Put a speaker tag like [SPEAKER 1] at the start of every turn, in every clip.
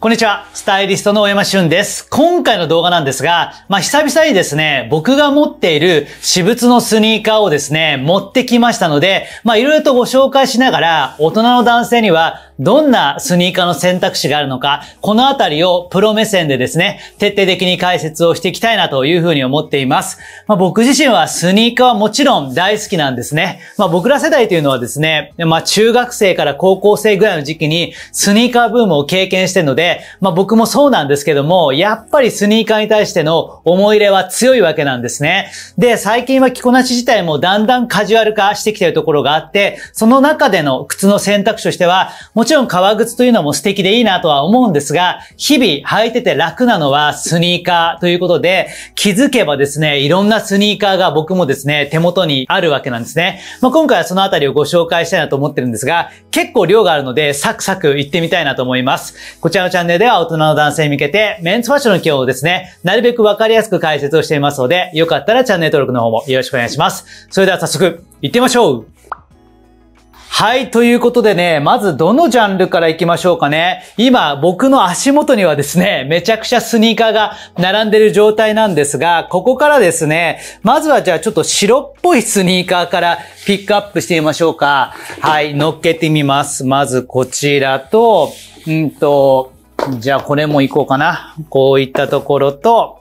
[SPEAKER 1] こんにちは。スタイリストの大山俊です。今回の動画なんですが、まあ、久々にですね、僕が持っている私物のスニーカーをですね、持ってきましたので、まあ、いろいろとご紹介しながら、大人の男性にはどんなスニーカーの選択肢があるのか、このあたりをプロ目線でですね、徹底的に解説をしていきたいなというふうに思っています。まあ、僕自身はスニーカーはもちろん大好きなんですね。まあ、僕ら世代というのはですね、まあ、中学生から高校生ぐらいの時期にスニーカーブームを経験してるので、まあ、僕もそうなんですけども、やっぱりスニーカーに対しての思い入れは強いわけなんですね。で、最近は着こなし自体もだんだんカジュアル化してきているところがあって、その中での靴の選択肢としては、もちちろん革靴というのも素敵でいいなとは思うんですが、日々履いてて楽なのはスニーカーということで、気づけばですね、いろんなスニーカーが僕もですね、手元にあるわけなんですね。まあ、今回はそのあたりをご紹介したいなと思ってるんですが、結構量があるので、サクサク行ってみたいなと思います。こちらのチャンネルでは大人の男性に向けて、メンツファッションの基本をですね、なるべくわかりやすく解説をしていますので、よかったらチャンネル登録の方もよろしくお願いします。それでは早速、行ってみましょうはい、ということでね、まずどのジャンルから行きましょうかね。今、僕の足元にはですね、めちゃくちゃスニーカーが並んでる状態なんですが、ここからですね、まずはじゃあちょっと白っぽいスニーカーからピックアップしてみましょうか。はい、乗っけてみます。まずこちらと、うんと、じゃあこれも行こうかな。こういったところと、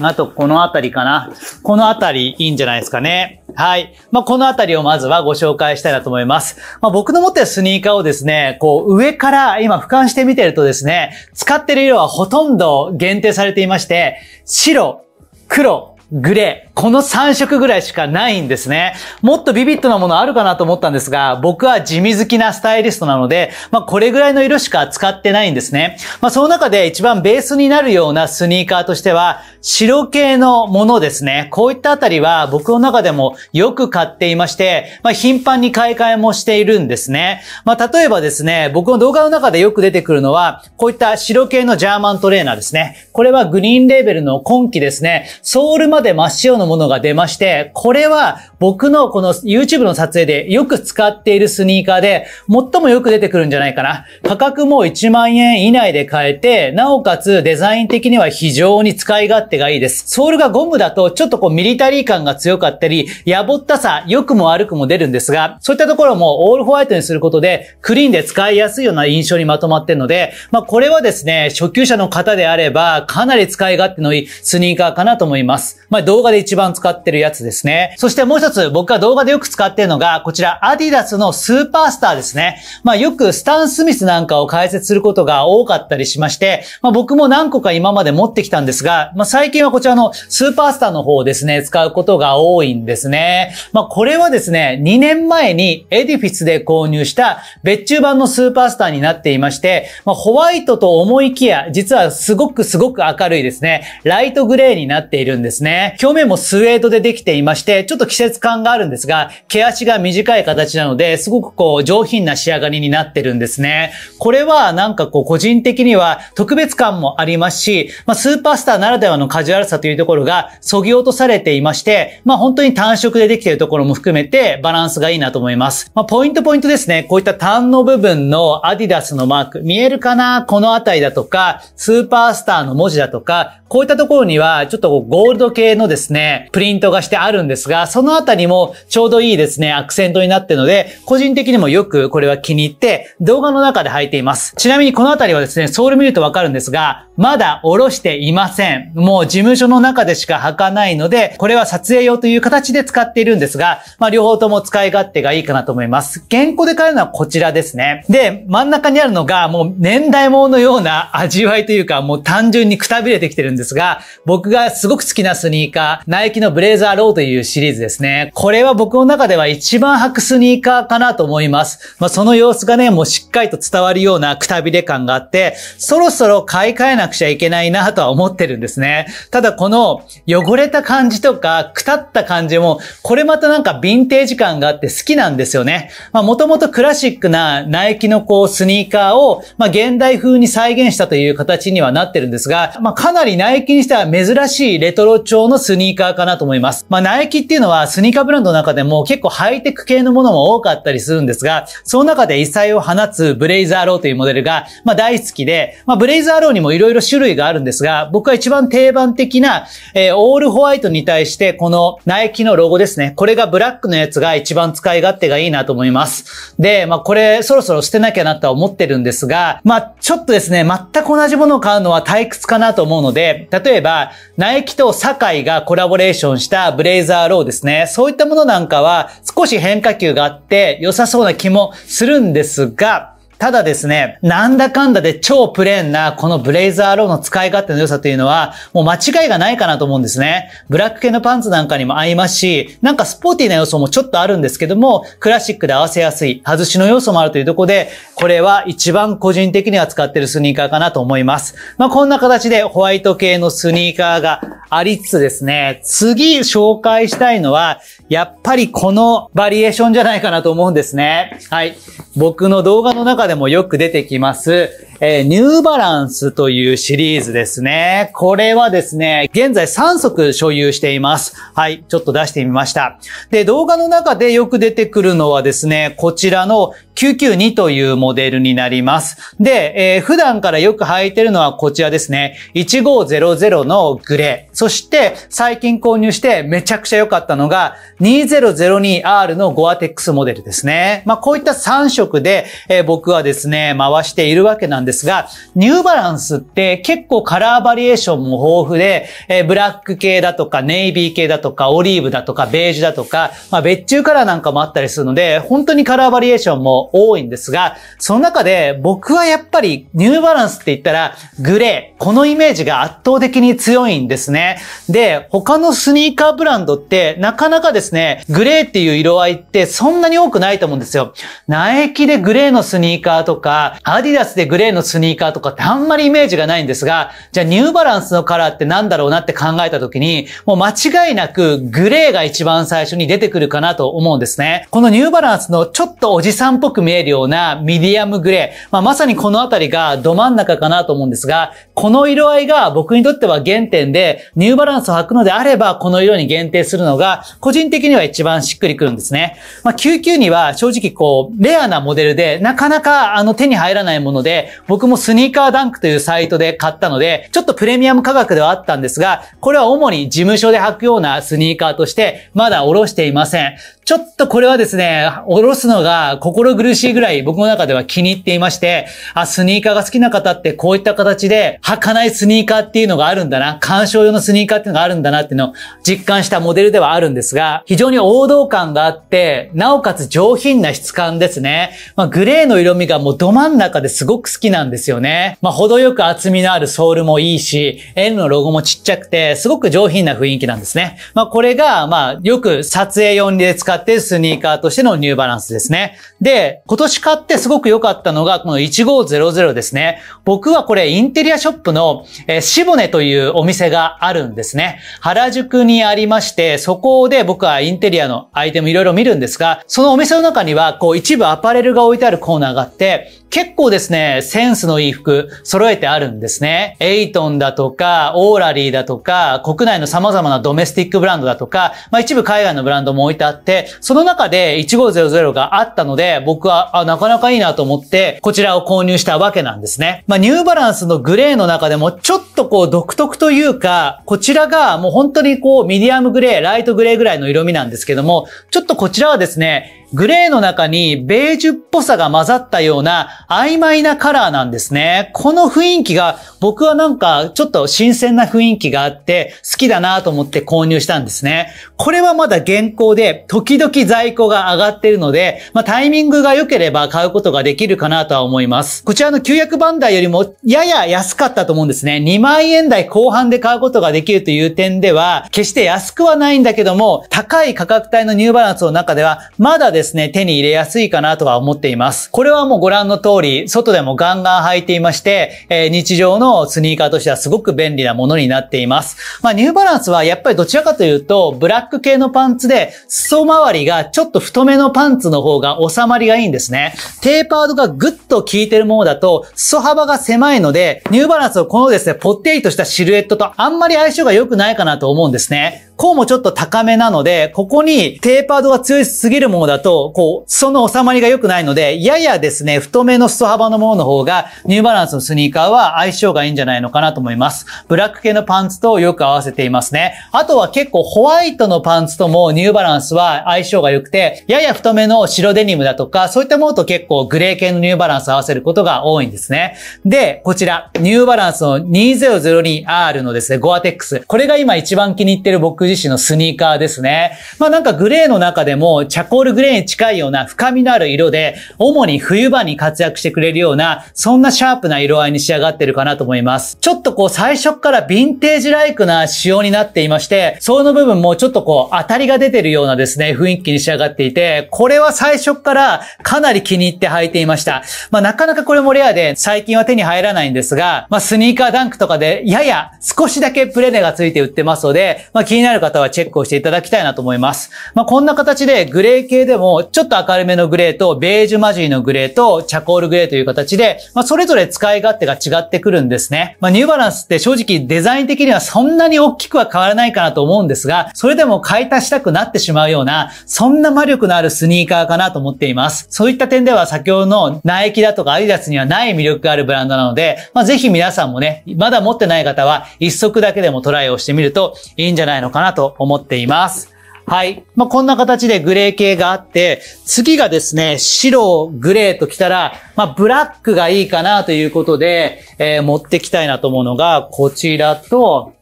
[SPEAKER 1] あと、このあたりかな。このあたり、いいんじゃないですかね。はい。まあ、このあたりをまずはご紹介したいなと思います。まあ、僕の持ってるスニーカーをですね、こう、上から今俯瞰してみてるとですね、使ってる色はほとんど限定されていまして、白、黒、グレー。この3色ぐらいしかないんですね。もっとビビッドなものあるかなと思ったんですが、僕は地味好きなスタイリストなので、まあこれぐらいの色しか使ってないんですね。まあその中で一番ベースになるようなスニーカーとしては、白系のものですね。こういったあたりは僕の中でもよく買っていまして、まあ頻繁に買い替えもしているんですね。まあ例えばですね、僕の動画の中でよく出てくるのは、こういった白系のジャーマントレーナーですね。これはグリーンレーベルの今季ですね、ソルまで真っ白のものが出まして、これは僕のこの YouTube の撮影でよく使っているスニーカーで、最もよく出てくるんじゃないかな。価格も1万円以内で買えて、なおかつデザイン的には非常に使い勝手がいいです。ソールがゴムだとちょっとこうミリタリー感が強かったり、やぼったさ、良くも悪くも出るんですが、そういったところもオールホワイトにすることで、クリーンで使いやすいような印象にまとまってるので、まあこれはですね、初級者の方であれば、かなり使い勝手のいいスニーカーかなと思います。まあ、動画で一番使ってるやつですね。そしてもう一つ僕が動画でよく使ってるのが、こちらアディダスのスーパースターですね。まあ、よくスタン・スミスなんかを解説することが多かったりしまして、まあ、僕も何個か今まで持ってきたんですが、まあ、最近はこちらのスーパースターの方をですね、使うことが多いんですね。まあ、これはですね、2年前にエディフィスで購入した別注版のスーパースターになっていまして、まあ、ホワイトと思いきや、実はすごくすごく明るいですね、ライトグレーになっているんですね。ね。表面もスウェードでできていまして、ちょっと季節感があるんですが、毛足が短い形なので、すごくこう上品な仕上がりになってるんですね。これはなんかこう個人的には特別感もありますし、まあ、スーパースターならではのカジュアルさというところが削ぎ落とされていまして、まあ本当に単色でできているところも含めてバランスがいいなと思います。まあポイントポイントですね。こういった単の部分のアディダスのマーク、見えるかなこのあたりだとか、スーパースターの文字だとか、こういったところにはちょっとゴールド系系のですね、プリントがしてあるんですが、そのあたりもちょうどいいですね、アクセントになってるので、個人的にもよくこれは気に入って動画の中で履いています。ちなみにこのあたりはですね、ソール見るとわかるんですが、まだ下ろしていません。もう事務所の中でしか履かないので、これは撮影用という形で使っているんですが、まあ両方とも使い勝手がいいかなと思います。原稿で買えるのはこちらですね。で、真ん中にあるのがもう年代物のような 味わいというか、もう単純にくたびれてきてるんですが、僕がすごく好きなスニーカー、ナイキのブレーザーローというシリーズですね。これは僕の中では一番履くスニーカーかなと思います。まあその様子がね、もうしっかりと伝わるようなくたびれ感があって、そろそろ買い替えなくくちゃいけないなとは思ってるんですね。ただこの汚れた感じとか、くたった感じも、これまたなんかヴィンテージ感があって好きなんですよね。まあもともとクラシックなナイキのこうスニーカーを、まあ現代風に再現したという形にはなってるんですが、まあかなりナイキにしては珍しいレトロ調のスニーカーかなと思います。まあナイキっていうのはスニーカーブランドの中でも結構ハイテク系のものも多かったりするんですが、その中で異彩を放つブレイザーローというモデルが、まあ大好きで、まあブレイザーローにも色々ろ種類があるんですが、僕は一番定番的な、えー、オールホワイトに対して、このナイキのロゴですね。これがブラックのやつが一番使い勝手がいいなと思います。で、まあ、これ、そろそろ捨てなきゃなとは思ってるんですが、まあ、ちょっとですね、全く同じものを買うのは退屈かなと思うので、例えば、ナイキとサカイがコラボレーションしたブレイザーローですね。そういったものなんかは、少し変化球があって良さそうな気もするんですが、ただですね、なんだかんだで超プレーンなこのブレイザーローの使い勝手の良さというのは、もう間違いがないかなと思うんですね。ブラック系のパンツなんかにも合いますし、なんかスポーティーな要素もちょっとあるんですけども、クラシックで合わせやすい、外しの要素もあるというところで、これは一番個人的には使ってるスニーカーかなと思います。まあ、こんな形でホワイト系のスニーカーがありつつですね、次紹介したいのは、やっぱりこのバリエーションじゃないかなと思うんですね。はい。僕の動画の中ででもよく出てきます、えー、ニューバランスというシリーズですね。これはですね、現在3足所有しています。はい、ちょっと出してみました。で、動画の中でよく出てくるのはですね、こちらの992というモデルになります。で、えー、普段からよく履いてるのはこちらですね。1500のグレー。そして、最近購入してめちゃくちゃ良かったのが 2002R のゴアテックスモデルですね。まあ、こういった3色で、えー、僕はですね、回しているわけなんですですが、ニューバランスって結構カラーバリエーションも豊富で、えー、ブラック系だとか、ネイビー系だとか、オリーブだとか、ベージュだとか、まあ、別注カラーなんかもあったりするので、本当にカラーバリエーションも多いんですが、その中で僕はやっぱりニューバランスって言ったら、グレー、このイメージが圧倒的に強いんですね。で、他のスニーカーブランドってなかなかですね、グレーっていう色合いってそんなに多くないと思うんですよ。ナエキでグレーのスニーカーとか、アディダスでグレーののスニーカーとかってあんまりイメージがないんですが、じゃあニューバランスのカラーってなんだろうなって考えた時に、もう間違いなくグレーが一番最初に出てくるかなと思うんですね。このニューバランスのちょっとおじさんっぽく見えるようなミディアムグレー、まあ、まさにこのあたりがど真ん中かなと思うんですが、この色合いが僕にとっては原点で、ニューバランスを履くのであれば、この色に限定するのが、個人的には一番しっくりくるんですね。まあ、99には正直こう、レアなモデルで、なかなかあの手に入らないもので、僕もスニーカーダンクというサイトで買ったので、ちょっとプレミアム価格ではあったんですが、これは主に事務所で履くようなスニーカーとして、まだおろしていません。ちょっとこれはですね、おろすのが心苦しいぐらい僕の中では気に入っていまして、あ、スニーカーが好きな方ってこういった形で履かないスニーカーっていうのがあるんだな、鑑賞用のスニーカーっていうのがあるんだなっていうのを実感したモデルではあるんですが、非常に王道感があって、なおかつ上品な質感ですね。まあ、グレーの色味がもうど真ん中ですごく好きなんですよね。まあ、程よく厚みのあるソールもいいし、L のロゴもちっちゃくて、すごく上品な雰囲気なんですね。まあ、これが、まあ、よく撮影用にで使っているスニーカーとしてのニューバランスですね。で、今年買ってすごく良かったのが、この1500ですね。僕はこれ、インテリアショップの、えー、シボネというお店があるんですね。原宿にありまして、そこで僕はインテリアのアイテムいろいろ見るんですが、そのお店の中には、こう、一部アパレルが置いてあるコーナーがあって、結構ですね、センスのいい服揃えてあるんですね。エイトンだとか、オーラリーだとか、国内の様々なドメスティックブランドだとか、まあ一部海外のブランドも置いてあって、その中で1500があったので、僕は、あ、なかなかいいなと思って、こちらを購入したわけなんですね。まあニューバランスのグレーの中でも、ちょっとこう独特というか、こちらがもう本当にこうミディアムグレー、ライトグレーぐらいの色味なんですけども、ちょっとこちらはですね、グレーの中にベージュっぽさが混ざったような曖昧なカラーなんですね。この雰囲気が僕はなんかちょっと新鮮な雰囲気があって好きだなと思って購入したんですね。これはまだ現行で時々在庫が上がっているので、まあ、タイミングが良ければ買うことができるかなとは思います。こちらの900番台よりもやや安かったと思うんですね。2万円台後半で買うことができるという点では決して安くはないんだけども高い価格帯のニューバランスの中ではまだですですね、手に入れやすいかなとは思っています。これはもうご覧の通り、外でもガンガン履いていまして、えー、日常のスニーカーとしてはすごく便利なものになっています。まあ、ニューバランスはやっぱりどちらかというと、ブラック系のパンツで、裾周りがちょっと太めのパンツの方が収まりがいいんですね。テーパードがぐっと効いてるものだと、裾幅が狭いので、ニューバランスをこのですね、ぽってりとしたシルエットとあんまり相性が良くないかなと思うんですね。こうもちょっと高めなので、ここにテーパードが強すぎるものだと、こう、その収まりが良くないので、ややですね、太めの裾幅のものの方が、ニューバランスのスニーカーは相性がいいんじゃないのかなと思います。ブラック系のパンツとよく合わせていますね。あとは結構ホワイトのパンツともニューバランスは相性が良くて、やや太めの白デニムだとか、そういったものと結構グレー系のニューバランス合わせることが多いんですね。で、こちら、ニューバランスの 2002R のですね、ゴアテックス。これが今一番気に入ってる僕自身のスニーカーですね。まあなんかグレーの中でも、チャコールグレーに近いような深みのある色で、主に冬場に活躍してくれるような、そんなシャープな色合いに仕上がってるかなと思います。ちょっとこう最初からヴィンテージライクな仕様になっていまして、その部分もちょっとこう当たりが出てるようなですね、雰囲気に仕上がっていて、これは最初からかなり気に入って履いていました。まあなかなかこれもレアで、最近は手に入らないんですが、まあスニーカーダンクとかで、やや少しだけプレネがついて売ってますので、まあ気になるある方はチェックをしていただきたいなと思います。まあ、こんな形でグレー系でも、ちょっと明るめのグレーと、ベージュマジーのグレーと、チャコールグレーという形で、まあ、それぞれ使い勝手が違ってくるんですね。まあ、ニューバランスって正直デザイン的にはそんなに大きくは変わらないかなと思うんですが、それでも買い足したくなってしまうような、そんな魔力のあるスニーカーかなと思っています。そういった点では先ほどのナイキだとかアディダスにはない魅力があるブランドなので、まあ、ぜひ皆さんもね、まだ持ってない方は一足だけでもトライをしてみるといいんじゃないのかななと思っています。はい。まあ、こんな形でグレー系があって、次がですね、白、グレーときたら、まあ、ブラックがいいかなということで、えー、持ってきたいなと思うのが、こちらと、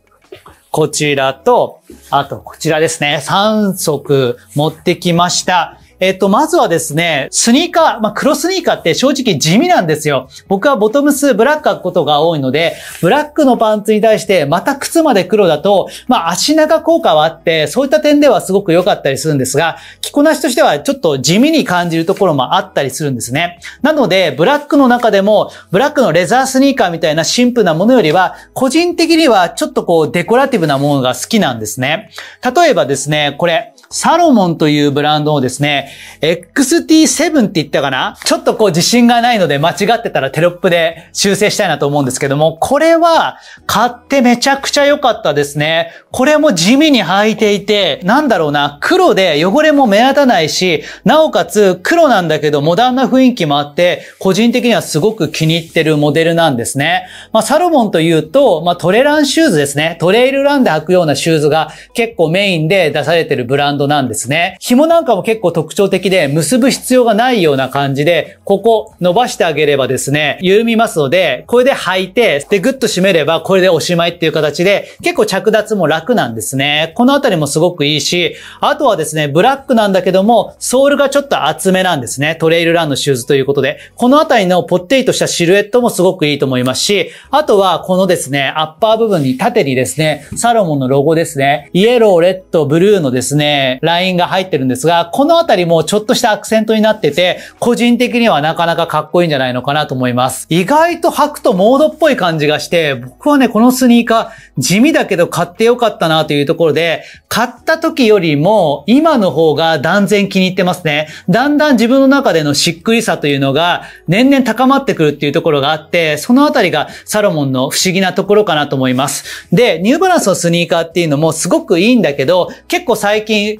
[SPEAKER 1] こちらと、あとこちらですね。3足持ってきました。えっと、まずはですね、スニーカー、まあ、黒スニーカーって正直地味なんですよ。僕はボトムスブラック履くことが多いので、ブラックのパンツに対してまた靴まで黒だと、まあ、足長効果はあって、そういった点ではすごく良かったりするんですが、着こなしとしてはちょっと地味に感じるところもあったりするんですね。なので、ブラックの中でも、ブラックのレザースニーカーみたいなシンプルなものよりは、個人的にはちょっとこう、デコラティブなものが好きなんですね。例えばですね、これ、サロモンというブランドのですね、XT7 って言ったかなちょっとこう自信がないので間違ってたらテロップで修正したいなと思うんですけども、これは買ってめちゃくちゃ良かったですね。これも地味に履いていて、なんだろうな、黒で汚れも目立たないし、なおかつ黒なんだけどモダンな雰囲気もあって、個人的にはすごく気に入ってるモデルなんですね。まあサロモンというと、まあトレランシューズですね。トレイルランで履くようなシューズが結構メインで出されてるブランドドなんですね。紐なんかも結構特徴的で、結ぶ必要がないような感じで、ここ伸ばしてあげればですね、緩みますので、これで履いて、で、ぐっと締めれば、これでおしまいっていう形で、結構着脱も楽なんですね。このあたりもすごくいいし、あとはですね、ブラックなんだけども、ソールがちょっと厚めなんですね。トレイルランのシューズということで、このあたりのぽってりとしたシルエットもすごくいいと思いますし、あとは、このですね、アッパー部分に縦にですね、サロモンのロゴですね、イエロー、レッド、ブルーのですね、ラインが入ってるんですが、このあたりもちょっとしたアクセントになってて、個人的にはなかなかかっこいいんじゃないのかなと思います。意外と履くとモードっぽい感じがして、僕はね、このスニーカー、地味だけど買ってよかったなというところで、買った時よりも、今の方が断然気に入ってますね。だんだん自分の中でのしっくりさというのが、年々高まってくるっていうところがあって、そのあたりがサロモンの不思議なところかなと思います。で、ニューバランスのスニーカーっていうのもすごくいいんだけど、結構最近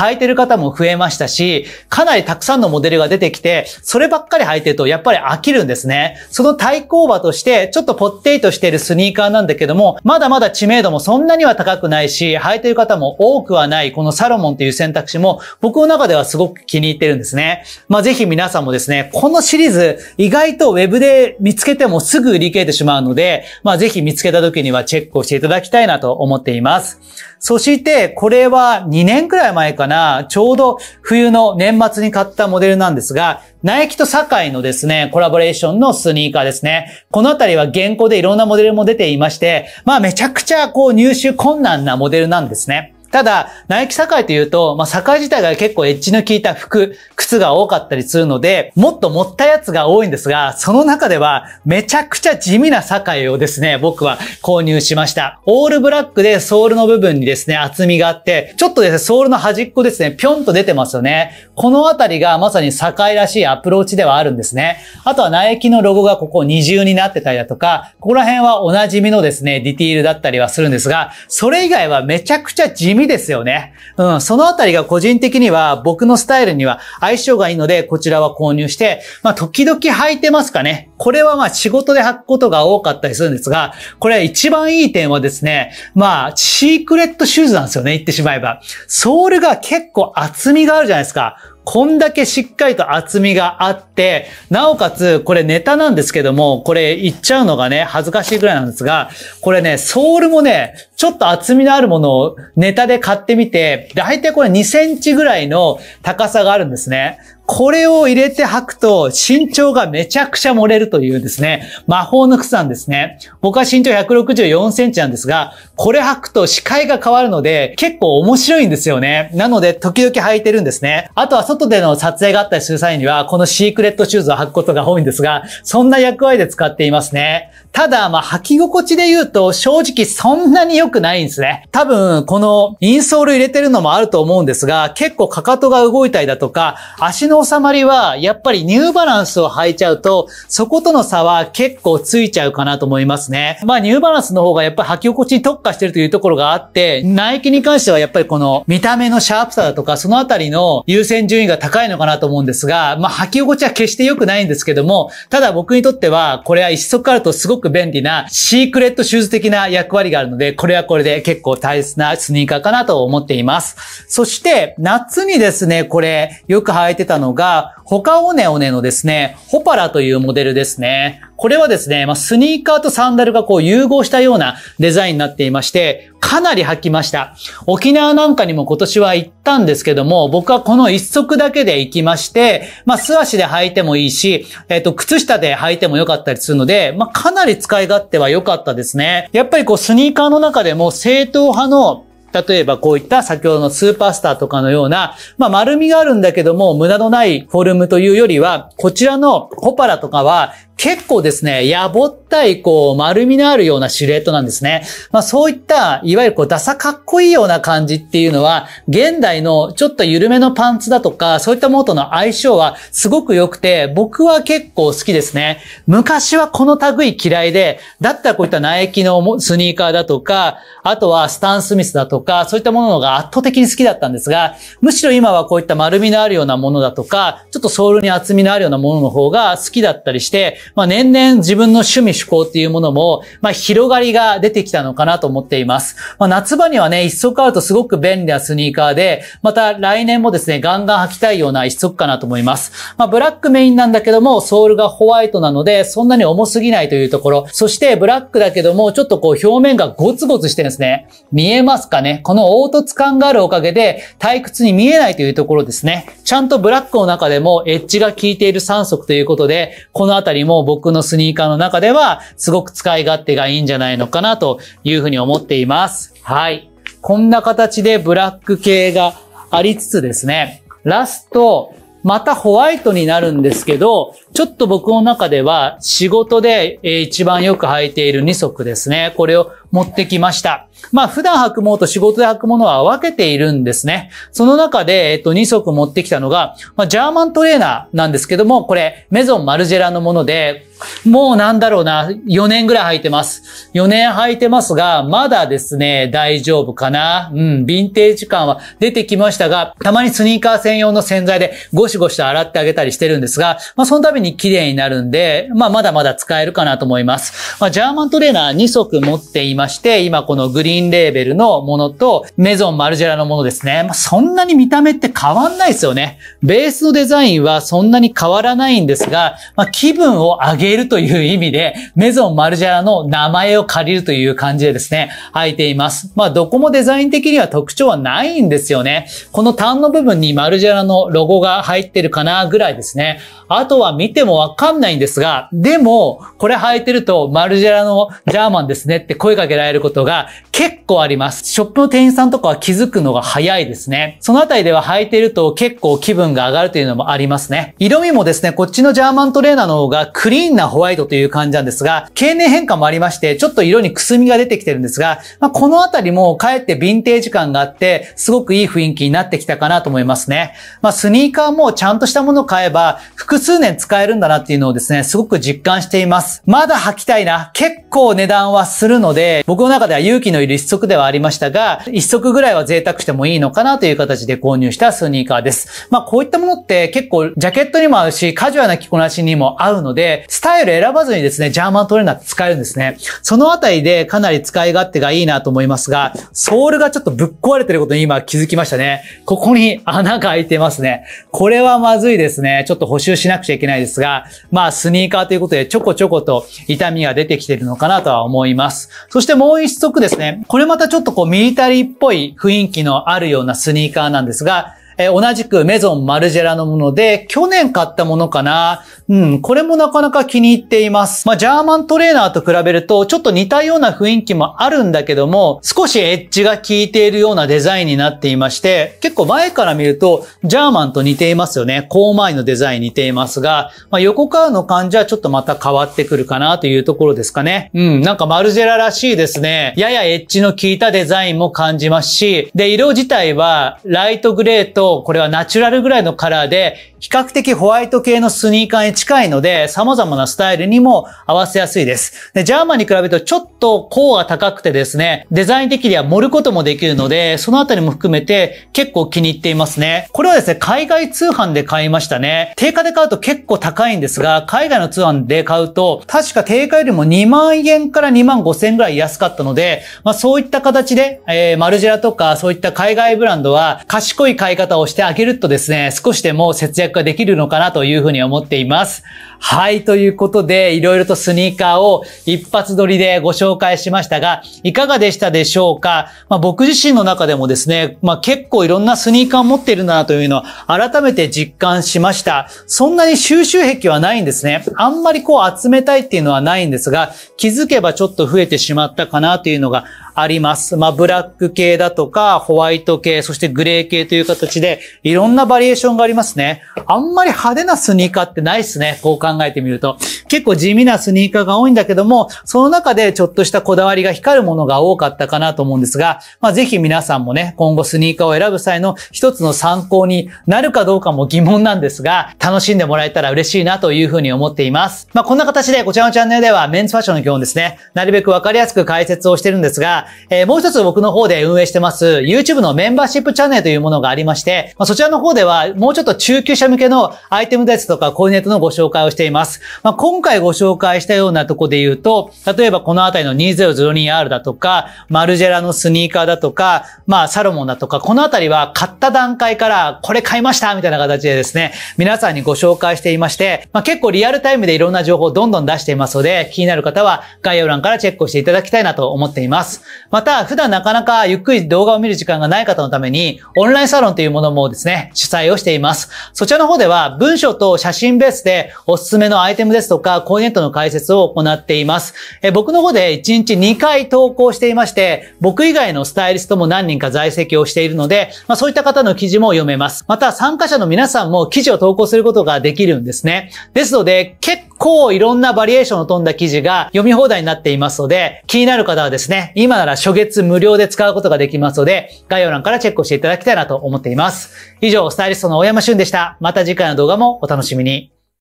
[SPEAKER 1] 履いてる方も増えましたし、かなりたくさんのモデルが出てきて、そればっかり履いてるとやっぱり飽きるんですね。その対抗馬として、ちょっとぽってりとしてるスニーカーなんだけども、まだまだ知名度もそんなには高くないし、履いてる方も多くはない、このサロモンという選択肢も、僕の中ではすごく気に入ってるんですね。まあ、ぜひ皆さんもですね、このシリーズ、意外と web で見つけてもすぐ売り切れてしまうので、まあ、ぜひ見つけた時にはチェックをしていただきたいなと思っています。そして、これは2年くらい前かなな、ちょうど冬の年末に買ったモデルなんですが、ナイキと堺のですね、コラボレーションのスニーカーですね。このあたりは現行でいろんなモデルも出ていまして、まあめちゃくちゃこう入手困難なモデルなんですね。ただ、ナイキ堺というと、まあ、堺自体が結構エッジの効いた服、靴が多かったりするので、もっと持ったやつが多いんですが、その中では、めちゃくちゃ地味な堺をですね、僕は購入しました。オールブラックでソールの部分にですね、厚みがあって、ちょっとですね、ソールの端っこですね、ぴょんと出てますよね。このあたりがまさに堺らしいアプローチではあるんですね。あとはナイキのロゴがここ二重になってたりだとか、ここら辺はおなじみのですね、ディティールだったりはするんですが、それ以外はめちゃくちゃ地味みですよね。うん、そのあたりが個人的には僕のスタイルには相性がいいので、こちらは購入して、まあ、時々履いてますかね。これはまあ仕事で履くことが多かったりするんですが、これ一番いい点はですね、まあ、シークレットシューズなんですよね、言ってしまえば。ソールが結構厚みがあるじゃないですか。こんだけしっかりと厚みがあって、なおかつ、これネタなんですけども、これ言っちゃうのがね、恥ずかしいぐらいなんですが、これね、ソールもね、ちょっと厚みのあるものをネタで買ってみて、だいたいこれ2センチぐらいの高さがあるんですね。これを入れて履くと身長がめちゃくちゃ漏れるというですね、魔法の靴なんですね。僕は身長164センチなんですが、これ履くと視界が変わるので結構面白いんですよね。なので時々履いてるんですね。あとは外での撮影があったりする際には、このシークレットシューズを履くことが多いんですが、そんな役割で使っていますね。ただ、まあ、履き心地で言うと正直そんなに良くないんですね。多分、このインソール入れてるのもあると思うんですが、結構かかとが動いたりだとか、足の収まりは、やっぱりニューバランスを履いちゃうと、そことの差は結構ついちゃうかなと思いますね。まあ、ニューバランスの方がやっぱり履き心地に特化してるというところがあって、ナイキに関してはやっぱりこの見た目のシャープさだとか、そのあたりの優先順位が高いのかなと思うんですが、まあ、履き心地は決して良くないんですけども、ただ僕にとっては、これは一足あるとすごく便利な、シークレットシューズ的な役割があるので、これはこれで結構大切なスニーカーかなと思っています。そして、夏にですね、これ、よく履いてたのが、他オネオネのですね、ホパラというモデルですね。これはですね、まあ、スニーカーとサンダルがこう融合したようなデザインになっていまして、かなり履きました。沖縄なんかにも今年は行ったんですけども、僕はこの一足だけで行きまして、まあ、素足で履いてもいいし、えっ、ー、と、靴下で履いても良かったりするので、まあ、かなり使い勝手は良かったですね。やっぱりこう、スニーカーの中でも正統派の例えばこういった先ほどのスーパースターとかのような、まあ丸みがあるんだけども無駄のないフォルムというよりは、こちらのコパラとかは結構ですね、やぼったい、こう、丸みのあるようなシルエットなんですね。まあそういった、いわゆるこう、ダサかっこいいような感じっていうのは、現代のちょっと緩めのパンツだとか、そういったものとの相性はすごく良くて、僕は結構好きですね。昔はこの類嫌いで、だったらこういったナイキのスニーカーだとか、あとはスタン・スミスだとか、か、そういったものが圧倒的に好きだったんですが、むしろ今はこういった丸みのあるようなものだとか、ちょっとソールに厚みのあるようなものの方が好きだったりして、まあ年々自分の趣味趣向っていうものも、まあ広がりが出てきたのかなと思っています。まあ夏場にはね、一足買うとすごく便利なスニーカーで、また来年もですね、ガンガン履きたいような一足かなと思います。まあブラックメインなんだけども、ソールがホワイトなので、そんなに重すぎないというところ。そしてブラックだけども、ちょっとこう表面がゴツゴツしてるんですね。見えますかねね、この凹凸感があるおかげで退屈に見えないというところですね。ちゃんとブラックの中でもエッジが効いている3足ということで、このあたりも僕のスニーカーの中ではすごく使い勝手がいいんじゃないのかなというふうに思っています。はい。こんな形でブラック系がありつつですね、ラスト、またホワイトになるんですけど、ちょっと僕の中では仕事で一番よく履いている2足ですね。これを持ってきました。まあ普段履くものと仕事で履くものは分けているんですね。その中で、えっと、2足持ってきたのが、まあ、ジャーマントレーナーなんですけども、これ、メゾンマルジェラのもので、もうなんだろうな、4年ぐらい履いてます。4年履いてますが、まだですね、大丈夫かな。うん、ヴィンテージ感は出てきましたが、たまにスニーカー専用の洗剤でゴシゴシと洗ってあげたりしてるんですが、まあその度に綺麗になるんで、まあまだまだ使えるかなと思います。まあジャーマントレーナー2足持っています。まして、今このグリーンレーベルのものと、メゾンマルジェラのものですね。まあ、そんなに見た目って変わんないですよね。ベースのデザインはそんなに変わらないんですが、まあ、気分を上げるという意味で、メゾンマルジェラの名前を借りるという感じでですね、履いています。まあ、どこもデザイン的には特徴はないんですよね。このタンの部分にマルジェラのロゴが入ってるかなぐらいですね。あとは見てもわかんないんですが、でも、これ履いてるとマルジェラのジャーマンですねって声かけげられることが結構あります。ショップの店員さんとかは気づくのが早いですね。そのあたりでは履いてると結構気分が上がるというのもありますね。色味もですね、こっちのジャーマントレーナーの方がクリーンなホワイトという感じなんですが、経年変化もありまして、ちょっと色にくすみが出てきてるんですが、まあ、このあたりもかえってヴィンテージ感があって、すごくいい雰囲気になってきたかなと思いますね。まあ、スニーカーもちゃんとしたものを買えば、複数年使えるんだなっていうのをですね、すごく実感しています。まだ履きたいな。結構値段はするので、僕の中では勇気のいる一足ではありましたが、一足ぐらいは贅沢してもいいのかなという形で購入したスニーカーです。まあこういったものって結構ジャケットにも合うし、カジュアルな着こなしにも合うので、スタイル選ばずにですね、ジャーマントレーナーって使えるんですね。そのあたりでかなり使い勝手がいいなと思いますが、ソールがちょっとぶっ壊れてることに今気づきましたね。ここに穴が開いてますね。これはまずいですね。ちょっと補修しなくちゃいけないですが、まあスニーカーということでちょこちょこと痛みが出てきてるのかなとは思います。そしてしてもう一足ですね、これまたちょっとこうミリタリーっぽい雰囲気のあるようなスニーカーなんですが、えー、同じくメゾンマルジェラのもので、去年買ったものかな。うん、これもなかなか気に入っています。まあ、ジャーマントレーナーと比べると、ちょっと似たような雰囲気もあるんだけども、少しエッジが効いているようなデザインになっていまして、結構前から見ると、ジャーマンと似ていますよね。高前のデザイン似ていますが、まあ、横からの感じはちょっとまた変わってくるかなというところですかね。うん、なんかマルジェラらしいですね。ややエッジの効いたデザインも感じますし、で、色自体は、ライトグレーとこれはナチュラルぐらいのカラーで、比較的ホワイト系のスニーカーに近いので、様々なスタイルにも合わせやすいです。でジャーマンに比べるとちょっと甲が高くてですね、デザイン的には盛ることもできるので、そのあたりも含めて結構気に入っていますね。これはですね、海外通販で買いましたね。定価で買うと結構高いんですが、海外の通販で買うと、確か定価よりも2万円から2万5千円ぐらい安かったので、まあそういった形で、えー、マルジェラとかそういった海外ブランドは賢い買い方をしてあげるとですね、少しでも節約ができるのかなというふうに思っています。はい、ということで、いろいろとスニーカーを一発撮りでご紹介しましたが、いかがでしたでしょうか、まあ、僕自身の中でもですね、まあ、結構いろんなスニーカーを持っているんだなというのを改めて実感しました。そんなに収集癖はないんですね。あんまりこう集めたいっていうのはないんですが、気づけばちょっと増えてしまったかなというのがあります。まあ、ブラック系だとか、ホワイト系、そしてグレー系という形で、いろんなバリエーションがありますね。あんまり派手なスニーカーってないですね。交換考えてみると、結構地味なスニーカーが多いんだけども、その中でちょっとしたこだわりが光るものが多かったかなと思うんですが、まあ、ぜひ皆さんもね、今後スニーカーを選ぶ際の一つの参考になるかどうかも疑問なんですが、楽しんでもらえたら嬉しいなというふうに思っています。まあ、こんな形でこちらのチャンネルではメンズファッションの基本ですね、なるべくわかりやすく解説をしてるんですが、えー、もう一つ僕の方で運営してます YouTube のメンバーシップチャンネルというものがありまして、まあ、そちらの方ではもうちょっと中級者向けのアイテムですとかコーディネートのご紹介をしています。まあ、今今回ご紹介したようなとこで言うと、例えばこのあたりの 2002R だとか、マルジェラのスニーカーだとか、まあサロモンだとか、このあたりは買った段階からこれ買いましたみたいな形でですね、皆さんにご紹介していまして、まあ結構リアルタイムでいろんな情報をどんどん出していますので、気になる方は概要欄からチェックをしていただきたいなと思っています。また、普段なかなかゆっくり動画を見る時間がない方のために、オンラインサロンというものもですね、主催をしています。そちらの方では文章と写真ベースでおすすめのアイテムですとか、カーコーディネートの解説を行っています。え僕の方で1日2回投稿していまして、僕以外のスタイリストも何人か在籍をしているので、まあ、そういった方の記事も読めます。また参加者の皆さんも記事を投稿することができるんですね。ですので、結構いろんなバリエーションの飛んだ記事が読み放題になっていますので、気になる方はですね、今なら初月無料で使うことができますので、概要欄からチェックをしていただきたいなと思っています。以上、スタイリストの大山俊でした。また次回の動画もお楽しみに。